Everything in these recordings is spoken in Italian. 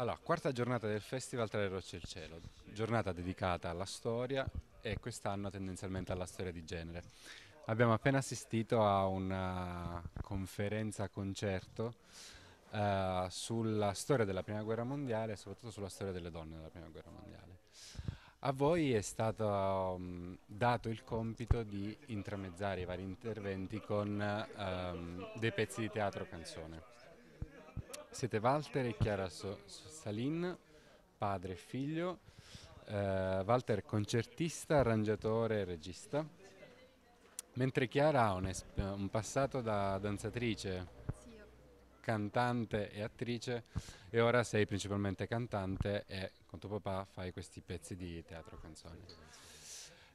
Allora, quarta giornata del Festival Tra le Rocce e il Cielo, giornata dedicata alla storia e quest'anno tendenzialmente alla storia di genere. Abbiamo appena assistito a una conferenza concerto eh, sulla storia della Prima Guerra Mondiale e soprattutto sulla storia delle donne della Prima Guerra Mondiale. A voi è stato um, dato il compito di intramezzare i vari interventi con um, dei pezzi di teatro canzone. Siete Walter e Chiara so Salin, padre e figlio. Uh, Walter è concertista, arrangiatore e regista, mentre Chiara ha un, un passato da danzatrice, sì, cantante e attrice e ora sei principalmente cantante e con tuo papà fai questi pezzi di teatro canzoni.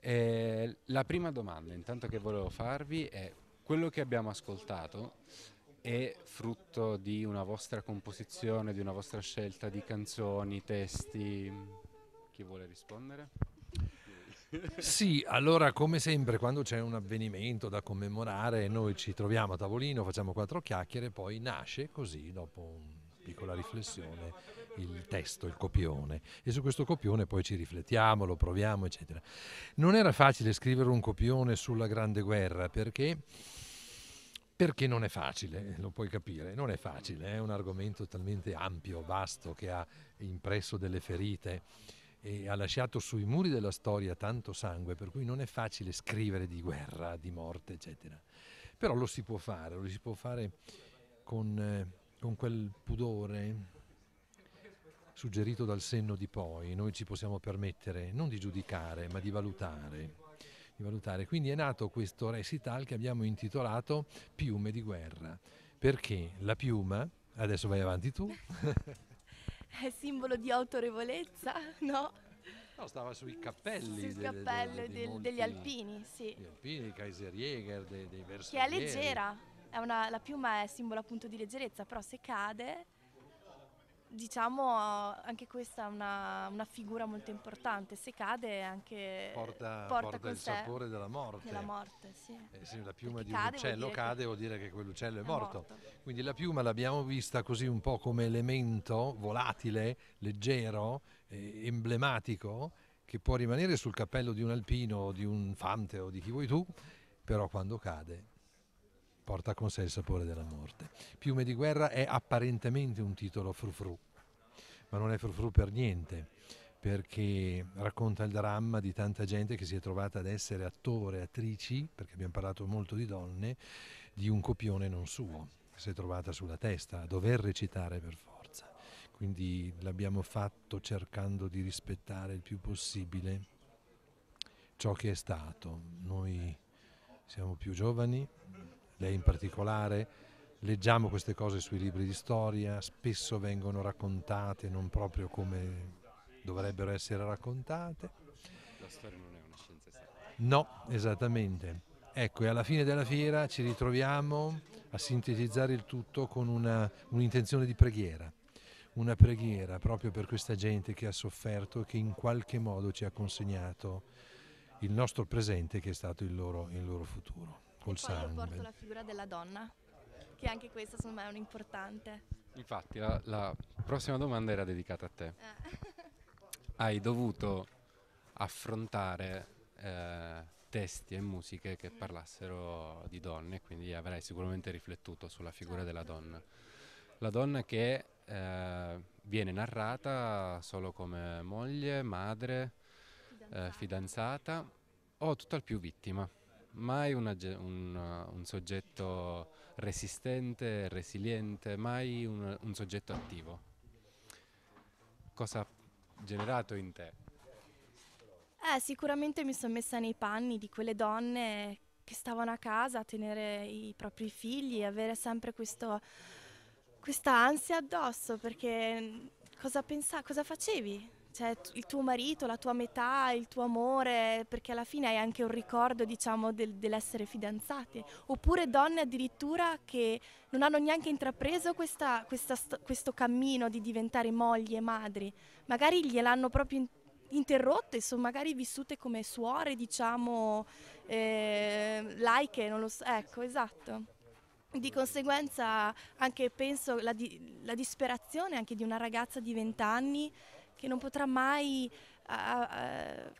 E la prima domanda intanto che volevo farvi è quello che abbiamo ascoltato è frutto di una vostra composizione, di una vostra scelta di canzoni, testi? Chi vuole rispondere? Sì, allora come sempre quando c'è un avvenimento da commemorare noi ci troviamo a tavolino, facciamo quattro chiacchiere, poi nasce così dopo una piccola riflessione il testo, il copione e su questo copione poi ci riflettiamo, lo proviamo eccetera. Non era facile scrivere un copione sulla Grande Guerra perché perché non è facile, eh, lo puoi capire, non è facile, è un argomento talmente ampio, vasto, che ha impresso delle ferite e ha lasciato sui muri della storia tanto sangue, per cui non è facile scrivere di guerra, di morte, eccetera. Però lo si può fare, lo si può fare con, eh, con quel pudore suggerito dal senno di poi, noi ci possiamo permettere non di giudicare, ma di valutare valutare. Quindi è nato questo recital che abbiamo intitolato Piume di guerra, perché la piuma, adesso vai avanti tu, è simbolo di autorevolezza, no? No, stava sui cappelli, sui delle, cappelli delle, dei, del, monti, degli alpini, sì. Gli alpini, dei Kaiserjäger, dei, dei Versailles. Che è leggera, è una, la piuma è simbolo appunto di leggerezza, però se cade diciamo anche questa è una, una, figura molto importante, se cade anche porta, porta, porta il sapore della morte. Della morte sì. eh, se la piuma Perché di un uccello vuol cade vuol dire che quell'uccello è, è morto. morto. Quindi la piuma l'abbiamo vista così un po' come elemento volatile, leggero, eh, emblematico, che può rimanere sul cappello di un alpino, o di un fante o di chi vuoi tu, però quando cade porta con sé il sapore della morte. Piume di guerra è apparentemente un titolo frufru, ma non è frufru per niente, perché racconta il dramma di tanta gente che si è trovata ad essere attore, attrici, perché abbiamo parlato molto di donne, di un copione non suo, che si è trovata sulla testa, a dover recitare per forza. Quindi l'abbiamo fatto cercando di rispettare il più possibile ciò che è stato. Noi siamo più giovani, lei in particolare, leggiamo queste cose sui libri di storia, spesso vengono raccontate non proprio come dovrebbero essere raccontate. La storia non è una scienza esatta. No, esattamente. Ecco, e alla fine della fiera ci ritroviamo a sintetizzare il tutto con una, un'intenzione di preghiera, una preghiera proprio per questa gente che ha sofferto e che in qualche modo ci ha consegnato il nostro presente che è stato il loro, il loro futuro col Poi sangue. Poi porto la figura della donna, che anche questa secondo me è un'importante. Infatti la, la, prossima domanda era dedicata a te. Eh. Hai dovuto affrontare eh, testi e musiche che mm. parlassero di donne, quindi avrai sicuramente riflettuto sulla figura certo. della donna. La donna che eh, viene narrata solo come moglie, madre, fidanzata, eh, fidanzata o tutt'al più vittima mai una, un, uh, un, soggetto resistente, resiliente, mai un, un soggetto attivo. Cosa ha generato in te? Eh, sicuramente mi sono messa nei panni di quelle donne che stavano a casa a tenere i propri figli e avere sempre questo, questa ansia addosso perché mm, cosa, pensa, cosa facevi? cioè il tuo marito, la tua metà, il tuo amore, perché alla fine hai anche un ricordo, diciamo, del, dell'essere fidanzate. Oppure donne addirittura che non hanno neanche intrapreso questa, questa, questo cammino di diventare mogli e madri. Magari gliel'hanno proprio interrotte, sono magari vissute come suore, diciamo, eh, laiche, non lo so. Ecco, esatto di conseguenza anche penso la, di, la disperazione anche di una ragazza di 20 anni che non potrà mai a, a,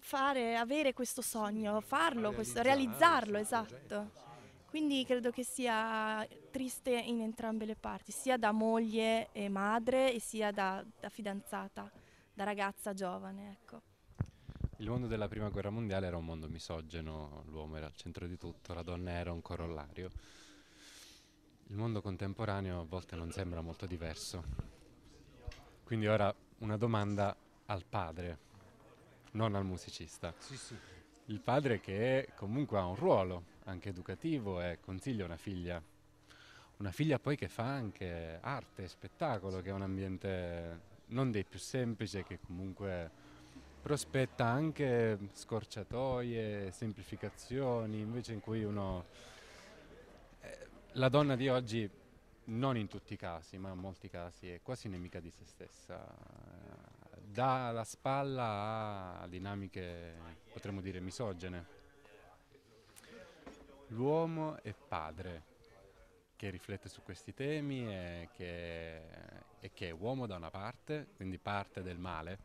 fare, avere questo sogno, farlo, questo, realizzarlo, esatto. Quindi credo che sia triste in entrambe le parti, sia da moglie e madre e sia da, da fidanzata, da ragazza giovane, ecco. Il mondo della prima guerra mondiale era un mondo misogeno, l'uomo era al centro di tutto, la donna era un corollario. Il mondo contemporaneo a volte non sembra molto diverso. Quindi ora una domanda al padre, non al musicista. Sì, sì. Il padre che comunque ha un ruolo anche educativo e eh, consiglia una figlia. Una figlia poi che fa anche arte e spettacolo, che è un ambiente non dei più semplici, che comunque prospetta anche scorciatoie, semplificazioni, invece in cui uno... Eh, la donna di oggi non in tutti i casi, ma in molti casi è quasi nemica di se stessa, dà la spalla a dinamiche, potremmo dire, misogene. L'uomo è padre che riflette su questi temi e che, e che è uomo da una parte, quindi parte del male,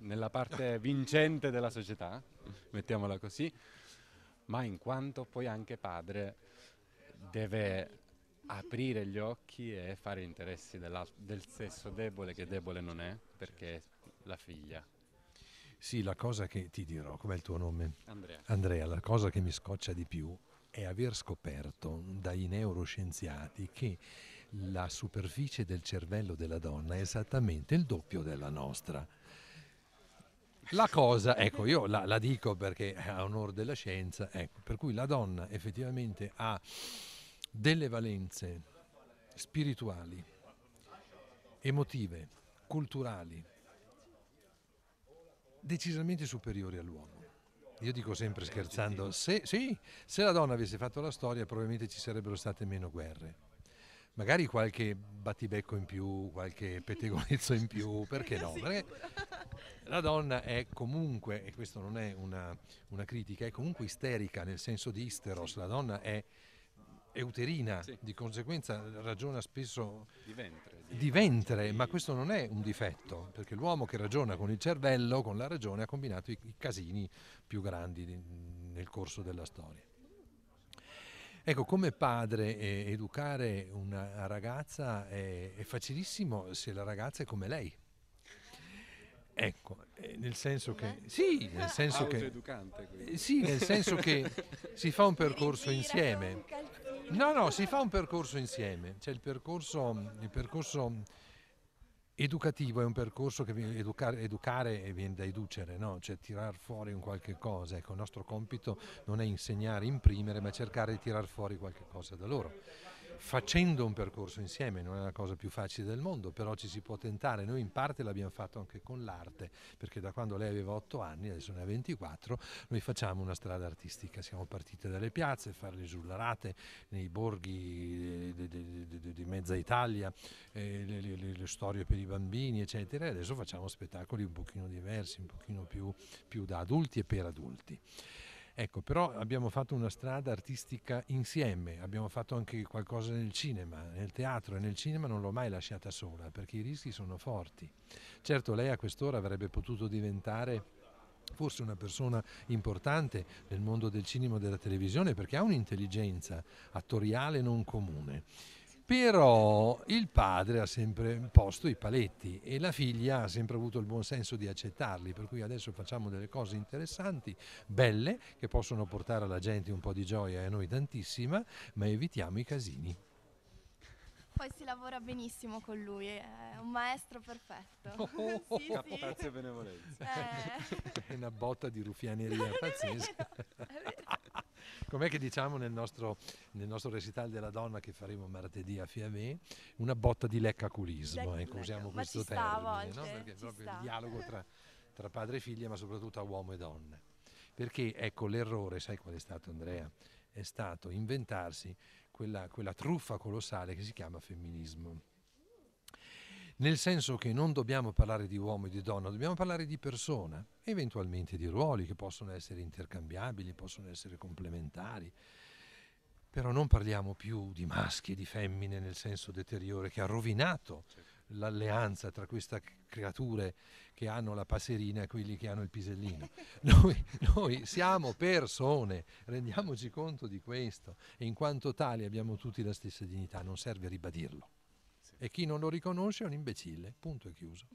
nella parte vincente della società, mettiamola così, ma in quanto poi anche padre deve aprire gli occhi e fare interessi del sesso debole che debole non è perché è la figlia. Sì, la cosa che ti dirò, com'è il tuo nome? Andrea. Andrea, la cosa che mi scoccia di più è aver scoperto dai neuroscienziati che la superficie del cervello della donna è esattamente il doppio della nostra. La cosa, ecco, io la, la dico perché è a onore della scienza, ecco, per cui la donna effettivamente ha delle valenze spirituali, emotive, culturali, decisamente superiori all'uomo. Io dico sempre eh, scherzando, se, sì, se la donna avesse fatto la storia probabilmente ci sarebbero state meno guerre magari qualche battibecco in più, qualche pettegolezzo in più, perché no? Perché la donna è comunque, e questo non è una, una critica, è comunque isterica nel senso di isteros, la donna è euterina, sì. di conseguenza ragiona spesso di ventre, di... di ventre, ma questo non è un difetto, perché l'uomo che ragiona con il cervello, con la ragione, ha combinato i, i casini più grandi di, nel corso della storia. Ecco, come padre eh, educare una ragazza è, è, facilissimo se la ragazza è come lei. Ecco, eh, nel senso che... Sì, nel senso che... Sì, nel senso che si fa un percorso insieme. No, no, si fa un percorso insieme. Cioè, il, percorso, il percorso, educativo è un percorso che educare, educare viene da educere, no? cioè tirar fuori un qualche cosa. Ecco, il nostro compito non è insegnare, imprimere, ma cercare di tirar fuori qualche cosa da loro facendo un percorso insieme, non è la cosa più facile del mondo, però ci si può tentare, noi in parte l'abbiamo fatto anche con l'arte, perché da quando lei aveva 8 anni, adesso ne ha 24, noi facciamo una strada artistica, siamo partite dalle piazze, fare le esularate nei borghi eh, di mezza Italia, eh, le, le, le, le, storie per i bambini, eccetera, e adesso facciamo spettacoli un pochino diversi, un pochino più, più da adulti e per adulti. Ecco, però abbiamo fatto una strada artistica insieme, abbiamo fatto anche qualcosa nel cinema, nel teatro e nel cinema non l'ho mai lasciata sola perché i rischi sono forti. Certo, lei a quest'ora avrebbe potuto diventare forse una persona importante nel mondo del cinema e della televisione perché ha un'intelligenza attoriale non comune però il padre ha sempre posto i paletti e la figlia ha sempre avuto il buon senso di accettarli, per cui adesso facciamo delle cose interessanti, belle, che possono portare alla gente un po' di gioia e a noi tantissima, ma evitiamo i casini. Poi si lavora benissimo con lui, è un maestro perfetto. Oh, oh, oh. sì, oh. sì. e benevolenza. Eh. È una botta di rufianeria pazzesca. È com'è che diciamo nel nostro, nel nostro recital della donna che faremo martedì a Fiamme, una botta di leccaculismo, ecco, usiamo questo termine, no? perché è proprio sta. il dialogo tra, tra padre e figlia, ma soprattutto a uomo e donna. Perché ecco l'errore, sai qual è stato Andrea? È stato inventarsi quella, quella truffa colossale che si chiama femminismo nel senso che non dobbiamo parlare di uomo e di donna, dobbiamo parlare di persona, eventualmente di ruoli che possono essere intercambiabili, possono essere complementari, però non parliamo più di maschi e di femmine nel senso deteriore che ha rovinato l'alleanza tra queste creature che hanno la passerina e quelli che hanno il pisellino. Noi, noi, siamo persone, rendiamoci conto di questo e in quanto tali abbiamo tutti la stessa dignità, non serve ribadirlo e chi non lo riconosce è un imbecille, punto e chiuso.